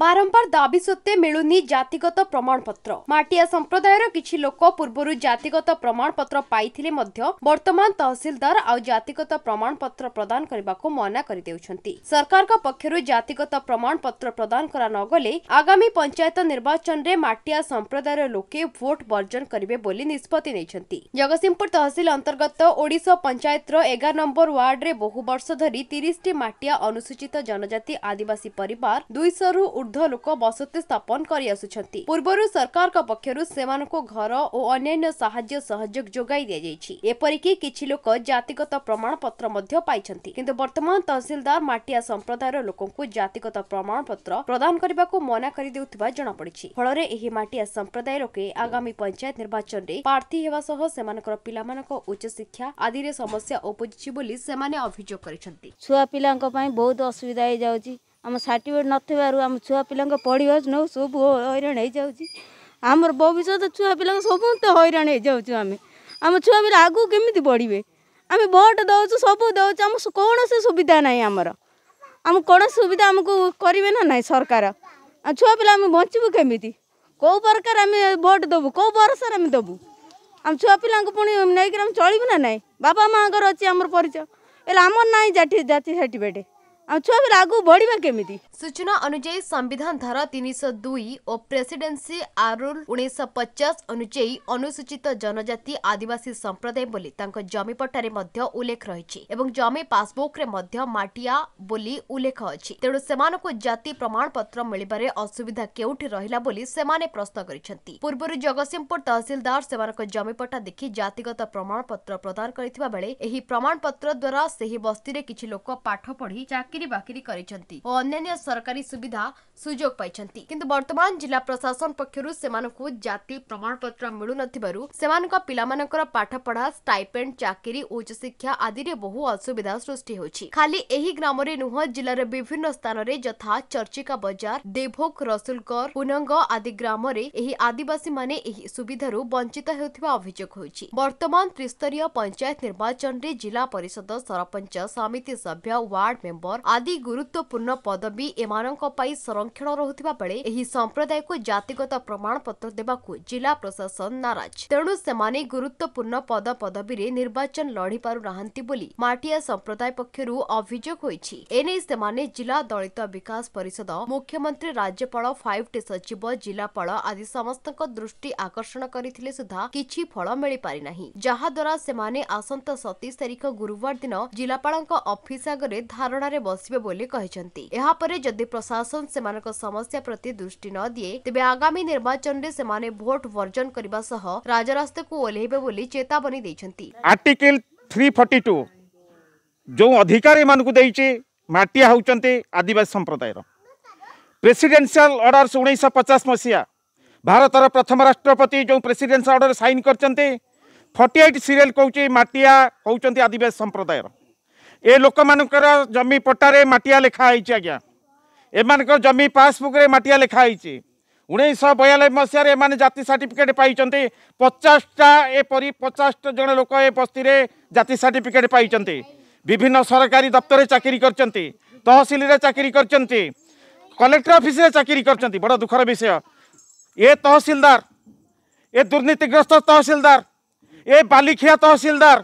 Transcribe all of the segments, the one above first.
बारम्बार दाबी सत्वे मिलु जातिगत प्रमाणपत्र माया सम्प्रदयर कि लोक पूर्व जातिगत प्रमाणपत्र वर्तमान तहसलदार आउ जातिगत प्रमाणपत्र प्रदान गर्ने मना गरिदेउँ सरकारको पक्ष जातिगत प्रमाणपत्र प्रदान गरानगले आगामी पञ्चायत निर्वाचनले माया सम्प्रदय लोके भोट बर्जन गरे निष्पत्ति नै जगतसिंहपुर तहस अन्तर्गत ओडा पञ्चायत र एघार नम्बर वार्डले बहु वर्ष धरिस अनुसूचित जनजाति आदिवासी परिवार दुई सौ ବୃଦ୍ଧ ଲୋକ ବସତି ସ୍ଥାପନ କରିଆସୁଛନ୍ତି ପୂର୍ବରୁ ସରକାରଙ୍କ ପକ୍ଷରୁ ସେମାନଙ୍କୁ ଘର ଓ ଅନ୍ୟାନ୍ୟ ସାହାଯ୍ୟ ସହଯୋଗ ଯୋଗାଇ ଦିଆଯାଇଛି ଏପରିକି କିଛି ଲୋକ ଜାତିଗତ ପ୍ରମାଣପତ୍ର ମଧ୍ୟ ପାଇଛନ୍ତି କିନ୍ତୁ ବର୍ତ୍ତମାନ ତହସିଲଦାର ମାଟିଆ ସମ୍ପ୍ରଦାୟର ଲୋକଙ୍କୁ ଜାତିଗତ ପ୍ରମାଣପତ୍ର ପ୍ରଦାନ କରିବାକୁ ମନା କରିଦେଉଥିବା ଜଣାପଡ଼ିଛି ଫଳରେ ଏହି ମାଟିଆ ସମ୍ପ୍ରଦାୟ ଲୋକେ ଆଗାମୀ ପଞ୍ଚାୟତ ନିର୍ବାଚନରେ ପ୍ରାର୍ଥୀ ହେବା ସହ ସେମାନଙ୍କର ପିଲାମାନଙ୍କ ଉଚ୍ଚଶିକ୍ଷା ଆଦିରେ ସମସ୍ୟା ଉପୁଜିଛି ବୋଲି ସେମାନେ ଅଭିଯୋଗ କରିଛନ୍ତି ଛୁଆ ପିଲାଙ୍କ ପାଇଁ ବହୁତ ଅସୁବିଧା ହେଇଯାଉଛି ଆମ ସାର୍ଟିଫିକେଟ୍ ନଥିବାରୁ ଆମ ଛୁଆ ପିଲାଙ୍କ ପଢ଼ିବା ନେଉ ସବୁ ହଇରାଣ ହେଇଯାଉଛି ଆମର ଭବିଷ୍ୟତ ଛୁଆ ପିଲାଙ୍କ ସମସ୍ତେ ହଇରାଣ ହେଇଯାଉଛୁ ଆମେ ଆମ ଛୁଆ ପିଲା ଆଗକୁ କେମିତି ବଢ଼ିବେ ଆମେ ଭୋଟ ଦେଉଛୁ ସବୁ ଦେଉଛୁ ଆମ କୌଣସି ସୁବିଧା ନାହିଁ ଆମର ଆମ କୌଣସି ସୁବିଧା ଆମକୁ କରିବେ ନା ନାହିଁ ସରକାର ଆଉ ଛୁଆ ପିଲା ଆମେ ବଞ୍ଚିବୁ କେମିତି କେଉଁ ପ୍ରକାର ଆମେ ଭୋଟ ଦେବୁ କେଉଁ ଭରସାରେ ଆମେ ଦେବୁ ଆମ ଛୁଆ ପିଲାଙ୍କୁ ପୁଣି ନେଇକରି ଆମେ ଚଳିବୁ ନା ନାହିଁ ବାପା ମାଆଙ୍କର ଅଛି ଆମର ପରିଚୟ ହେଲେ ଆମର ନାହିଁ ଜାତି ଜାତି ସାର୍ଟିଫିକେଟ୍ सूचना अनुजाई संविधान धारा तीन दुई और प्रेसीडेन्सि आरुल उन्नीस पचास अनुजाई अनुसूचित जनजाति आदिवासी संप्रदाय बोली जमीपटे उल्लेख रही जमी पासबुक बोली उल्लेख अच्छी तेणु से जाति पत्र मिले असुविधा के रहा प्रश्न कर पूर्व जगत सिंहपुर तहसिलदार से जमीपटा देखि जातिगत पत्र प्रदान करणपत्र द्वारा से ही बस्ती में किसी लोक पाठ पढ़ी चाकर ଚାକିରି ବାକିରି କରିଛନ୍ତି ଓ ଅନ୍ୟାନ୍ୟ ସରକାରୀ ସୁବିଧା ସୁଯୋଗ ପାଇଛନ୍ତି କିନ୍ତୁ ବର୍ତ୍ତମାନ ଜିଲ୍ଲା ପ୍ରଶାସନ ପକ୍ଷରୁ ସେମାନଙ୍କୁ ଜାତି ପ୍ରମାଣପତ୍ର ମିଳୁନଥିବାରୁ ସେମାନଙ୍କ ପିଲାମାନଙ୍କର ପାଠପଢା ଷ୍ଟାଇପେଣ୍ଡ ଚାକିରି ଉଚ୍ଚଶିକ୍ଷା ଆଦିରେ ବହୁ ଅସୁବିଧା ସୃଷ୍ଟି ହେଉଛି ଖାଲି ଏହି ଗ୍ରାମରେ ନୁହଁ ଜିଲ୍ଲାର ବିଭିନ୍ନ ସ୍ଥାନରେ ଯଥା ଚର୍ଚ୍ଚିକା ବଜାର ଦେଭୋକ ରସୁଲଗଡ଼ ପୁନଙ୍ଗ ଆଦି ଗ୍ରାମରେ ଏହି ଆଦିବାସୀମାନେ ଏହି ସୁବିଧାରୁ ବଞ୍ଚିତ ହେଉଥିବା ଅଭିଯୋଗ ହୋଇଛି ବର୍ତ୍ତମାନ ତ୍ରିସ୍ତରୀୟ ପଞ୍ଚାୟତ ନିର୍ବାଚନରେ ଜିଲ୍ଲା ପରିଷଦ ସରପଞ୍ଚ ସମିତି ସଭ୍ୟ ୱାର୍ଡ ମେମ୍ବର आदि गुरुत्वपूर्ण पदवी एमा संरक्षण रहे सम्प्रदायको जातिगत पत्र देवाको जिल्ला प्रशासन नाराज तेणुस गुरुत्वपूर्ण पद पदवी पदवीले निर्वाचन लडिपुरी माटिया सम्प्रदाय पक्ष अभियोग एने एनैसँग जिल्ला दलित विकास परिषद मुख्यमंत्री राज्यपाल फाइभ टी सचिव जिल्लापा आदि समस्त आकर्षण गरिधा कि फल मिपारी जहाद्वारा आसै तारिख गुरुवार दिन जिल्लाप अफिस आगे धारणा बस बसवे जदि प्रशासन से समस्या प्रति दृष्टि न दिए तेज आगामी निर्वाचन में भोट बर्जन करने राजस्ता को ओल्लैबे चेतावनी जो अधिकारी आदिवासी संप्रदायर प्रेसीडेन्सील अर्डर उन्नीस पचास मसीहा भारत प्रथम राष्ट्रपति जो प्रेसीडेन्सील अर्डर सैन कर फर्टी एट सीरीयल कौच मटिया होती आदिवासी संप्रदायर ଏ ଲୋକମାନଙ୍କର ଜମି ପଟ୍ଟାରେ ମାଟିଆ ଲେଖା ହେଇଛି ଆଜ୍ଞା ଏମାନଙ୍କ ଜମି ପାସବୁକ୍ରେ ମାଟିଆ ଲେଖା ହେଇଛି ଉଣେଇଶହ ବୟାନବେ ମସିହାରେ ଏମାନେ ଜାତି ସାର୍ଟିଫିକେଟ୍ ପାଇଛନ୍ତି ପଚାଶଟା ଏପରି ପଚାଶଟା ଜଣ ଲୋକ ଏ ବସ୍ତିରେ ଜାତି ସାର୍ଟିଫିକେଟ୍ ପାଇଛନ୍ତି ବିଭିନ୍ନ ସରକାରୀ ଦପ୍ତରରେ ଚାକିରି କରିଛନ୍ତି ତହସିଲରେ ଚାକିରି କରିଛନ୍ତି କଲେକ୍ଟର ଅଫିସରେ ଚାକିରି କରିଛନ୍ତି ବଡ଼ ଦୁଃଖର ବିଷୟ ଏ ତହସିଲଦାର ଏ ଦୁର୍ନୀତିଗ୍ରସ୍ତ ତହସିଲଦାର ଏ ବାଲିଖିଆ ତହସିଲଦାର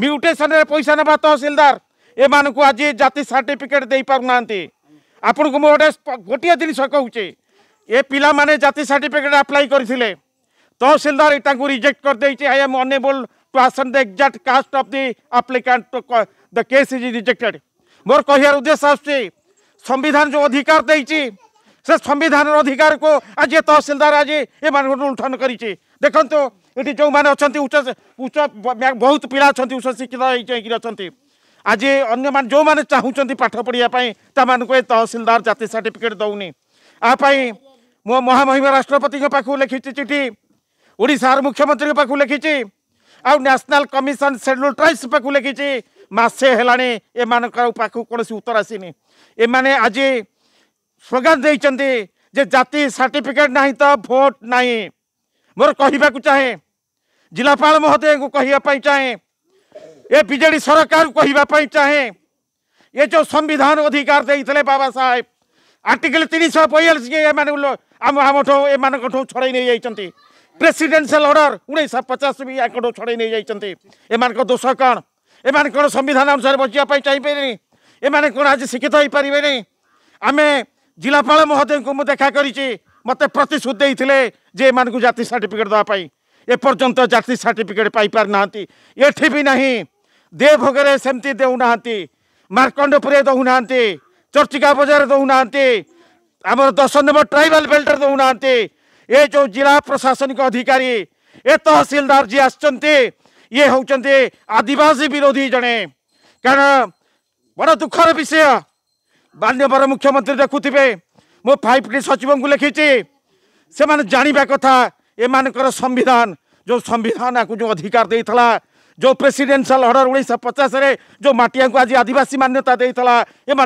ମ୍ୟୁଟେସନରେ ପଇସା ନେବା ତହସିଲଦାର ଏମାନଙ୍କୁ ଆଜି ଜାତି ସାର୍ଟିଫିକେଟ୍ ଦେଇପାରୁନାହାନ୍ତି ଆପଣଙ୍କୁ ମୁଁ ଗୋଟେ ଗୋଟିଏ ଜିନିଷ କହୁଛି ଏ ପିଲାମାନେ ଜାତି ସାର୍ଟିଫିକେଟ୍ ଆପ୍ଲାଏ କରିଥିଲେ ତହସିଲଦାର ତାଙ୍କୁ ରିଜେକ୍ଟ କରିଦେଇଛି I M unable to ascertain the exact caste of the applicant the case is rejected ମୋର କହିବାର ଉଦ୍ଦେଶ୍ୟ ଆସୁଛି ସମ୍ବିଧାନ ଯେଉଁ ଅଧିକାର ଦେଇଛି ସେ ସମ୍ବିଧାନର ଅଧିକାରକୁ ଆଜି ତହସିଲଦାର ଆଜି ଏମାନଙ୍କୁ ଲୁଣ୍ଠନ କରିଛି ଦେଖନ୍ତୁ ଏଠି ଯେଉଁମାନେ ଅଛନ୍ତି ଉଚ୍ଚ ଉଚ୍ଚ ବହୁତ ପିଲା ଅଛନ୍ତି ଉଚ୍ଚ ଶିକ୍ଷିତ ହେଇକି ଅଛନ୍ତି आज अन्य जो मैंने चाहूँगी पाठ पढ़ापी तक तहसिलदार जाति सार्टिफिकेट दौनी आपाई मो महामहिम राष्ट्रपति पाखु लिखी चिठी ओडार मुख्यमंत्री पाखु लिखी आउ न्यासनाल कमिशन सेड्यूल ट्राइब्स पाखु लिखी मसे है एम कौन उत्तर आसनी एम आज स्लोगान ଦେଇଛନ୍ତି जाति ଜାତି ना तो भोट ଭୋଟ୍ मोर ମୋର चाहे जिलापा महोदय को କହିବା चाहे ये बीजेडी सरकार कहवाई चाहे ये जो संविधान अधिकार देते बाबा साहेब आर्टिकल तीन शह बयालीस आम आम एमठू छड़े नहीं जाती अर्डर उन्नीस पचास भी या छड़े नहीं जाती दोष कौन एम कौन संविधान अनुसार बचापी चाहिए एम कौन आज शिक्षित हो पारे आम जिलापाल महोदय को मुझे देखा करी मत प्रतिश्रुति जे एम जाति सर्टिफिकेट देवाई एपर्यंत जाति सर्टिफिकेट पाई पार ये भी नहीं ଦେଓଭୋଗରେ ସେମିତି ଦେଉନାହାନ୍ତି ମାର୍କଣ୍ଡପୁରରେ ଦେଉନାହାନ୍ତି ଚର୍ଚ୍ଚିକା ବଜାରରେ ଦେଉନାହାନ୍ତି ଆମର ଦଶ ନମ୍ବର ଟ୍ରାଇବାଲ୍ ବେଲ୍ଟରେ ଦେଉନାହାନ୍ତି ଏ ଯେଉଁ ଜିଲ୍ଲା ପ୍ରଶାସନିକ ଅଧିକାରୀ ଏ ତହସିଲଦାର ଯିଏ ଆସିଛନ୍ତି ଇଏ ହେଉଛନ୍ତି ଆଦିବାସୀ ବିରୋଧୀ ଜଣେ କାରଣ ବଡ଼ ଦୁଃଖର ବିଷୟ ମାନ୍ୟବର ମୁଖ୍ୟମନ୍ତ୍ରୀ ଦେଖୁଥିବେ ମୁଁ ଫାଇଭ୍ ଟି ସଚିବଙ୍କୁ ଲେଖିଛି ସେମାନେ ଜାଣିବା କଥା ଏମାନଙ୍କର ସମ୍ବିଧାନ ଯେଉଁ ସମ୍ବିଧାନ ଆକୁ ଯେଉଁ ଅଧିକାର ଦେଇଥିଲା जो प्रेसडेन्सिया अर्डर उन्नाइस सौ पचासले जो माया आदिवासी मान्यता दिला एमा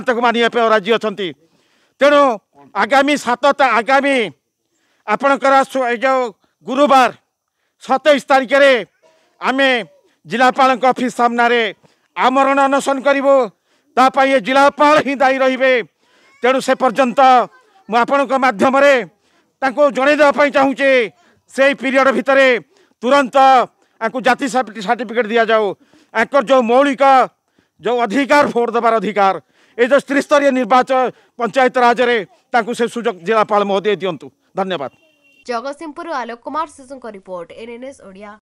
मागामी सत आगामी आपणको जो गुरुबार सतैस तारिखेर आमे जफिस सामन आमरणसन कु तापाई जि दायी रे तेणु से पर्न्त म आपणको माध्यमले तपाईँ चाहन्छे सही पिरियड आपको जाति सर्टिफिकेट दि जाओ आपको जो मौलिक जो अधिकार भोट देवार अधिकार ये जो त्रिस्तरीय निर्वाचन पंचायत राजरे से सुजोग जिलापाल महोदय दिंतु धन्यवाद सिंहपुर आलोक कुमार शिशु रिपोर्ट एन ओडिया